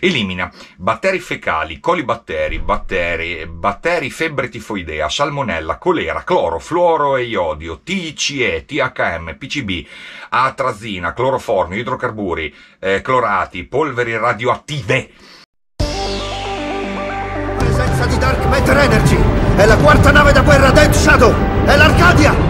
Elimina batteri fecali, colibatteri, batteri, batteri febbre tifoidea, salmonella, colera, cloro, fluoro e iodio, TCE, THM, PCB, atrazina, cloroformio, idrocarburi, eh, clorati, polveri radioattive. Presenza di Dark Matter Energy! È la quarta nave da guerra Dead Shadow! È l'Arcadia!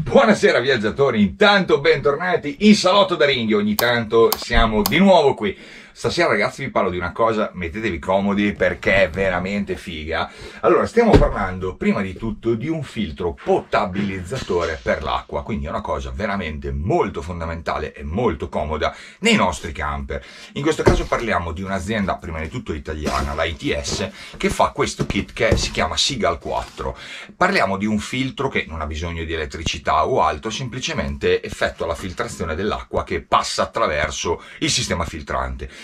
Buonasera viaggiatori, intanto bentornati in Salotto da Ringhi, ogni tanto siamo di nuovo qui. Stasera ragazzi vi parlo di una cosa, mettetevi comodi perché è veramente figa. Allora, stiamo parlando prima di tutto di un filtro potabilizzatore per l'acqua, quindi è una cosa veramente molto fondamentale e molto comoda nei nostri camper. In questo caso parliamo di un'azienda prima di tutto italiana, la ITS, che fa questo kit che si chiama Seagal 4. Parliamo di un filtro che non ha bisogno di elettricità o altro, semplicemente effettua la filtrazione dell'acqua che passa attraverso il sistema filtrante.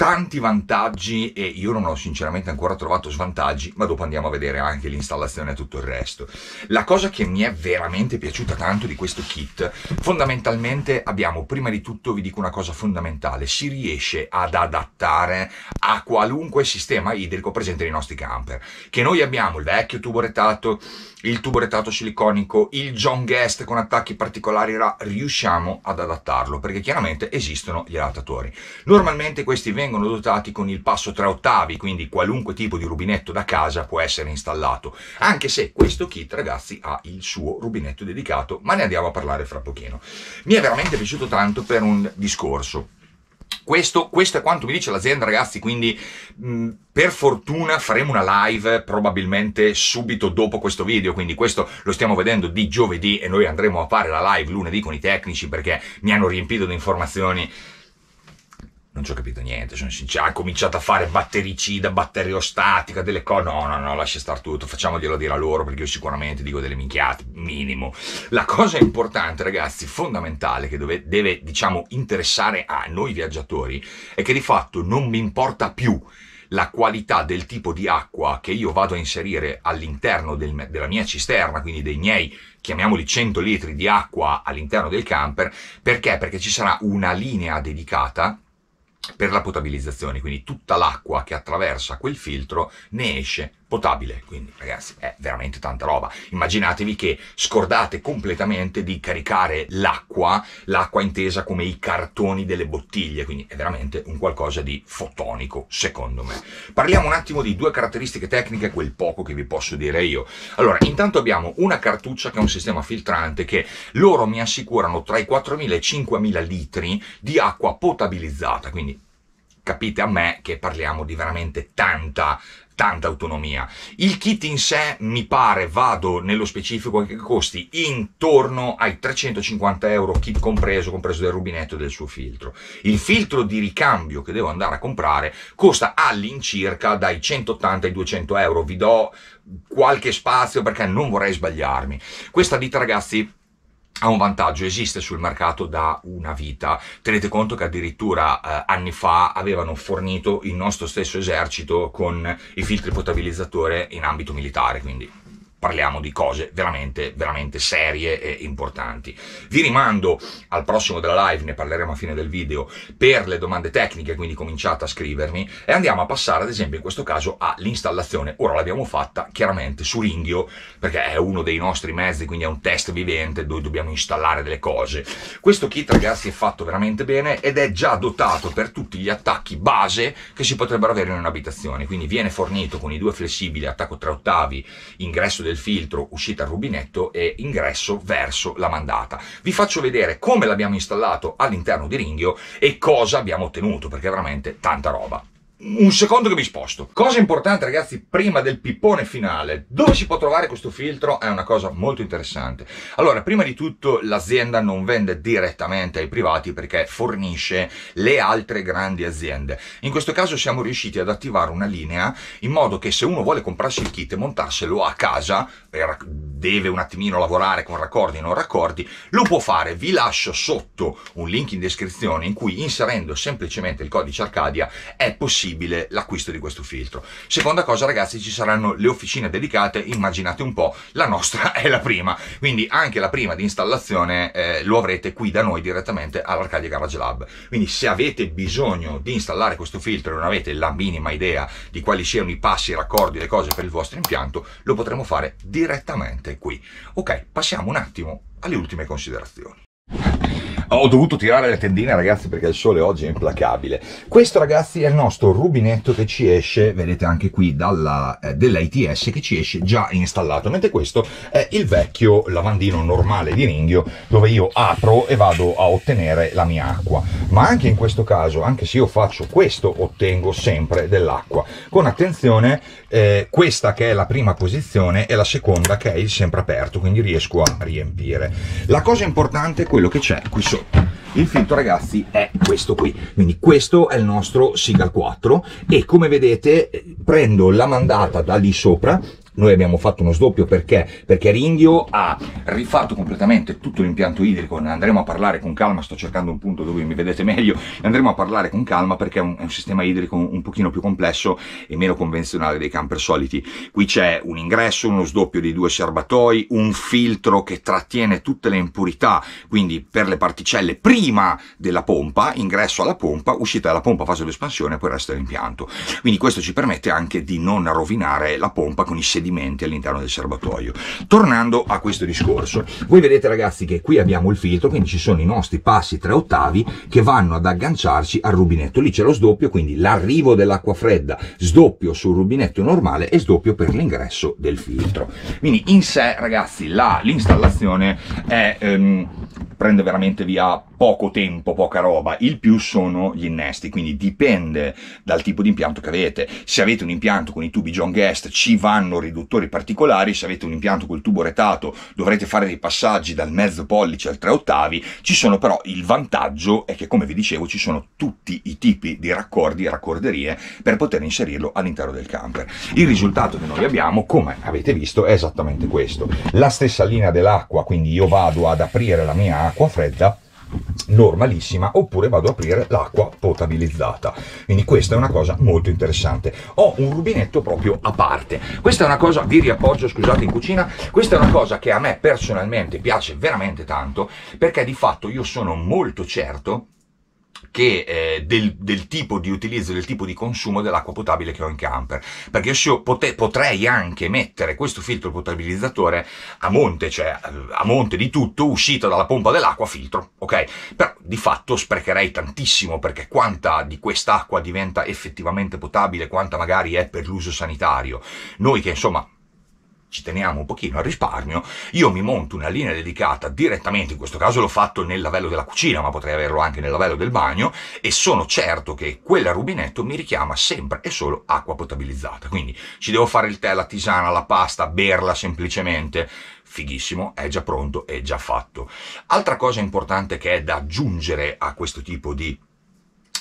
tanti vantaggi e io non ho sinceramente ancora trovato svantaggi, ma dopo andiamo a vedere anche l'installazione e tutto il resto. La cosa che mi è veramente piaciuta tanto di questo kit, fondamentalmente abbiamo, prima di tutto vi dico una cosa fondamentale, si riesce ad adattare a qualunque sistema idrico presente nei nostri camper, che noi abbiamo il vecchio tubo retato, il tubo retato siliconico, il John Guest con attacchi particolari, riusciamo ad adattarlo, perché chiaramente esistono gli adattatori. Normalmente questi vengono vengono dotati con il passo 3 ottavi, quindi qualunque tipo di rubinetto da casa può essere installato, anche se questo kit ragazzi ha il suo rubinetto dedicato, ma ne andiamo a parlare fra pochino. Mi è veramente piaciuto tanto per un discorso. Questo, questo, è quanto mi dice l'azienda, ragazzi, quindi mh, mm, per fortuna faremo una live probabilmente subito dopo questo video, quindi questo lo stiamo vedendo di giovedì e noi andremo a fare la live lunedì con i tecnici perché mi hanno riempito di informazioni non ci ho capito niente, sono cioè, sincero, ha cominciato a fare battericida, batteriostatica, delle cose, no, no, no, lascia star tutto, facciamoglielo dire a loro perché io sicuramente dico delle minchiate, minimo. La cosa importante, ragazzi, fondamentale che deve, deve diciamo, interessare a noi viaggiatori è che di fatto non mi importa più la qualità del tipo di acqua che io vado a inserire all'interno del, della mia cisterna, quindi dei miei, chiamiamoli 100 litri di acqua all'interno del camper, perché? Perché ci sarà una linea dedicata per la potabilizzazione, quindi tutta l'acqua che attraversa quel filtro ne esce potabile, quindi ragazzi è veramente tanta roba. Immaginatevi che scordate completamente di caricare l'acqua, l'acqua intesa come i cartoni delle bottiglie, quindi è veramente un qualcosa di fotonico secondo me. Parliamo un attimo di due caratteristiche tecniche, quel poco che vi posso dire io. Allora, intanto abbiamo una cartuccia che è un sistema filtrante che loro mi assicurano tra i 4.000 e i 5.000 litri di acqua potabilizzata, quindi capite a me che parliamo di veramente tanta tanta autonomia. Il kit in sé mi pare, vado nello specifico, che costi intorno ai 350 euro, kit compreso, compreso del rubinetto e del suo filtro. Il filtro di ricambio che devo andare a comprare costa all'incirca dai 180 ai 200 euro, vi do qualche spazio perché non vorrei sbagliarmi. Questa ditta ragazzi ha un vantaggio, esiste sul mercato da una vita. Tenete conto che addirittura eh, anni fa avevano fornito il nostro stesso esercito con i filtri potabilizzatore in ambito militare, quindi parliamo di cose veramente, veramente serie e importanti. Vi rimando al prossimo della live, ne parleremo a fine del video, per le domande tecniche, quindi cominciate a scrivermi e andiamo a passare ad esempio in questo caso all'installazione. Ora l'abbiamo fatta chiaramente su Ringhio, perché è uno dei nostri mezzi, quindi è un test vivente dove dobbiamo installare delle cose. Questo kit ragazzi è fatto veramente bene ed è già dotato per tutti gli attacchi base che si potrebbero avere in un'abitazione, quindi viene fornito con i due flessibili, attacco 3 ottavi, ingresso del del filtro uscita al rubinetto e ingresso verso la mandata. Vi faccio vedere come l'abbiamo installato all'interno di Ringhio e cosa abbiamo ottenuto, perché veramente tanta roba un secondo che mi sposto. Cosa importante ragazzi, prima del pippone finale, dove si può trovare questo filtro è una cosa molto interessante. Allora, prima di tutto l'azienda non vende direttamente ai privati perché fornisce le altre grandi aziende. In questo caso siamo riusciti ad attivare una linea in modo che se uno vuole comprarsi il kit e montarselo a casa, per, deve un attimino lavorare con raccordi e non raccordi, lo può fare. Vi lascio sotto un link in descrizione in cui inserendo semplicemente il codice Arcadia è possibile possibile l'acquisto di questo filtro. Seconda cosa ragazzi ci saranno le officine dedicate, immaginate un po', la nostra è la prima, quindi anche la prima di installazione eh, lo avrete qui da noi direttamente all'Arcadia Garage Lab. Quindi se avete bisogno di installare questo filtro e non avete la minima idea di quali siano i passi, i raccordi, le cose per il vostro impianto, lo potremo fare direttamente qui. Ok, passiamo un attimo alle ultime considerazioni. Ho dovuto tirare le tendine ragazzi perché il sole oggi è implacabile. Questo ragazzi è il nostro rubinetto che ci esce, vedete anche qui, dalla, eh, dell'ITS che ci esce già installato, mentre questo è il vecchio lavandino normale di ringhio dove io apro e vado a ottenere la mia acqua. Ma anche in questo caso, anche se io faccio questo, ottengo sempre dell'acqua. Con attenzione, eh, questa che è la prima posizione e la seconda che è il sempre aperto, quindi riesco a riempire. La cosa importante è quello che c'è qui sotto il filtro ragazzi è questo qui, quindi questo è il nostro Sigal 4 e come vedete eh, prendo la mandata da lì sopra noi abbiamo fatto uno sdoppio perché? Perché Ringhio ha rifatto completamente tutto l'impianto idrico, ne andremo a parlare con calma, sto cercando un punto dove mi vedete meglio, ne andremo a parlare con calma perché è un, è un sistema idrico un, un pochino più complesso e meno convenzionale dei camper soliti. Qui c'è un ingresso, uno sdoppio dei due serbatoi, un filtro che trattiene tutte le impurità, quindi per le particelle prima della pompa, ingresso alla pompa, uscita dalla pompa, fase di espansione, poi resta l'impianto. Quindi questo ci permette anche di non rovinare la pompa con i sedimenti impedimenti all'interno del serbatoio. Tornando a questo discorso, voi vedete ragazzi che qui abbiamo il filtro, quindi ci sono i nostri passi tre ottavi che vanno ad agganciarci al rubinetto. Lì c'è lo sdoppio, quindi l'arrivo dell'acqua fredda, sdoppio sul rubinetto normale e sdoppio per l'ingresso del filtro. Quindi in sé ragazzi l'installazione ehm, prende veramente via poco tempo, poca roba, il più sono gli innesti, quindi dipende dal tipo di impianto che avete. Se avete un impianto con i tubi John Guest ci vanno riduttori particolari, se avete un impianto col tubo retato dovrete fare dei passaggi dal mezzo pollice al 3 ottavi, ci sono però il vantaggio è che come vi dicevo ci sono tutti i tipi di raccordi e raccorderie per poter inserirlo all'interno del camper. Il risultato che noi abbiamo, come avete visto, è esattamente questo. La stessa linea dell'acqua, quindi io vado ad aprire la mia acqua fredda normalissima oppure vado ad aprire l'acqua potabilizzata quindi questa è una cosa molto interessante ho un rubinetto proprio a parte questa è una cosa vi riappoggio scusate in cucina questa è una cosa che a me personalmente piace veramente tanto perché di fatto io sono molto certo che, eh, del, del, tipo di utilizzo, del tipo di consumo dell'acqua potabile che ho in camper. Perché io pote, potrei anche mettere questo filtro potabilizzatore a monte, cioè a monte di tutto, uscito dalla pompa dell'acqua, filtro, ok? Però di fatto sprecherei tantissimo perché quanta di quest'acqua diventa effettivamente potabile, quanta magari è per l'uso sanitario. Noi che insomma ci teniamo un pochino al risparmio, io mi monto una linea dedicata direttamente, in questo caso l'ho fatto nel lavello della cucina, ma potrei averlo anche nel lavello del bagno, e sono certo che quella rubinetto mi richiama sempre e solo acqua potabilizzata. Quindi ci devo fare il tè, la tisana, la pasta, berla semplicemente, fighissimo, è già pronto, è già fatto. Altra cosa importante che è da aggiungere a questo tipo di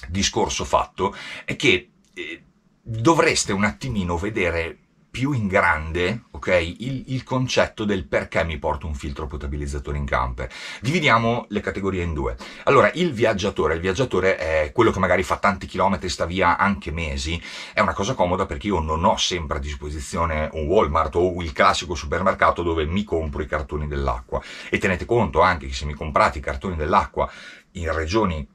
discorso fatto è che eh, dovreste un attimino vedere più in grande ok, il, il, concetto del perché mi porto un filtro potabilizzatore in camper. Dividiamo le categorie in due. Allora, il viaggiatore. Il viaggiatore è quello che magari fa tanti chilometri, sta via anche mesi. È una cosa comoda perché io non ho sempre a disposizione un Walmart o il classico supermercato dove mi compro i cartoni dell'acqua. E tenete conto anche che se mi comprate i cartoni dell'acqua in regioni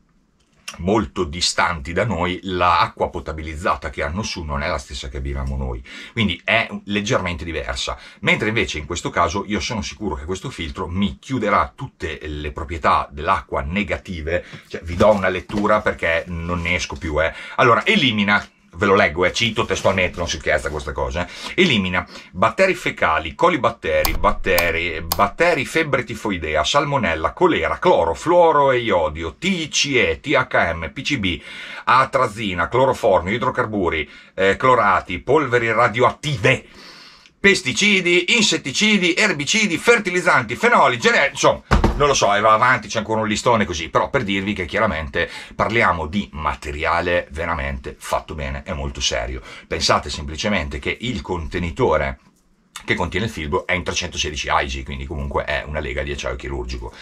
molto distanti da noi, l'acqua potabilizzata che hanno su non è la stessa che beviamo noi, quindi è leggermente diversa. Mentre invece in questo caso io sono sicuro che questo filtro mi chiuderà tutte le proprietà dell'acqua negative, cioè vi do una lettura perché non ne esco più, eh. Allora, elimina ve lo leggo, eh, cito testualmente, non si scherza questa cosa, eh. elimina batteri fecali, colibatteri, batteri, batteri febbre tifoidea, salmonella, colera, cloro, fluoro e iodio, TCE, THM, PCB, atrazina, cloroformio, idrocarburi, eh, clorati, polveri radioattive, pesticidi, insetticidi, erbicidi, fertilizzanti, fenoli, generici, insomma non lo so, e eh, va avanti, c'è ancora un listone così, però per dirvi che chiaramente parliamo di materiale veramente fatto bene e molto serio. Pensate semplicemente che il contenitore che contiene il filbo è in 316 AISI, quindi comunque è una lega di acciaio chirurgico.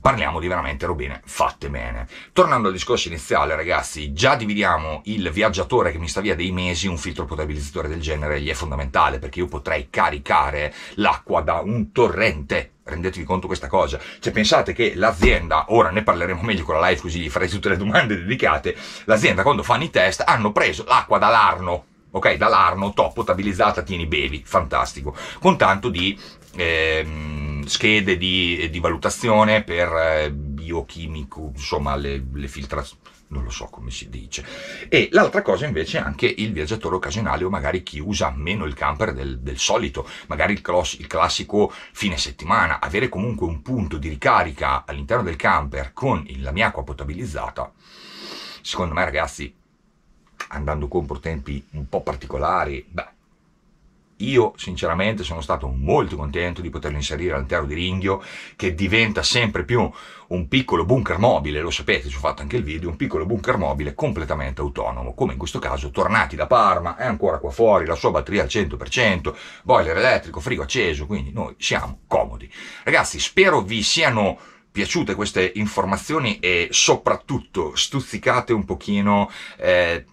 Parliamo di veramente robine fatte bene. Tornando al discorso iniziale, ragazzi, già dividiamo il viaggiatore che mi sta via dei mesi, un filtro potabilizzatore del genere gli è fondamentale, perché io potrei caricare l'acqua da un torrente rendetevi conto questa cosa, cioè pensate che l'azienda, ora ne parleremo meglio con la live così gli farei tutte le domande dedicate, l'azienda quando fanno i test hanno preso l'acqua dall'arno, ok, dall'arno, top, potabilizzata, tieni bevi, fantastico, con tanto di... Ehm, schede di, di valutazione per eh, biochimico, insomma le, le filtrazioni, non lo so come si dice. E l'altra cosa invece è anche il viaggiatore occasionale o magari chi usa meno il camper del, del solito, magari il, clos, il, classico fine settimana, avere comunque un punto di ricarica all'interno del camper con il, la mia acqua potabilizzata, secondo me ragazzi, andando contro tempi un po' particolari, beh, io sinceramente sono stato molto contento di poterlo inserire all'interno di Ringhio, che diventa sempre più un piccolo bunker mobile, lo sapete, ci ho fatto anche il video, un piccolo bunker mobile completamente autonomo, come in questo caso tornati da Parma, è ancora qua fuori, la sua batteria al 100%, boiler elettrico, frigo acceso, quindi noi siamo comodi. Ragazzi, spero vi siano piaciute queste informazioni e soprattutto stuzzicate un pochino... Eh,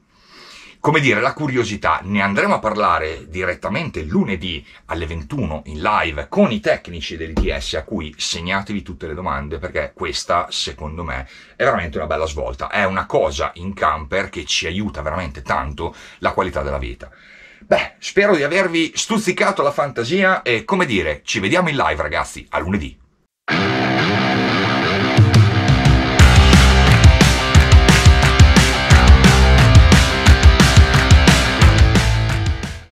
come dire, la curiosità, ne andremo a parlare direttamente lunedì alle 21 in live con i tecnici dell'ITS a cui segnatevi tutte le domande perché questa, secondo me, è veramente una bella svolta, è una cosa in camper che ci aiuta veramente tanto la qualità della vita. Beh, spero di avervi stuzzicato la fantasia e, come dire, ci vediamo in live ragazzi, a lunedì.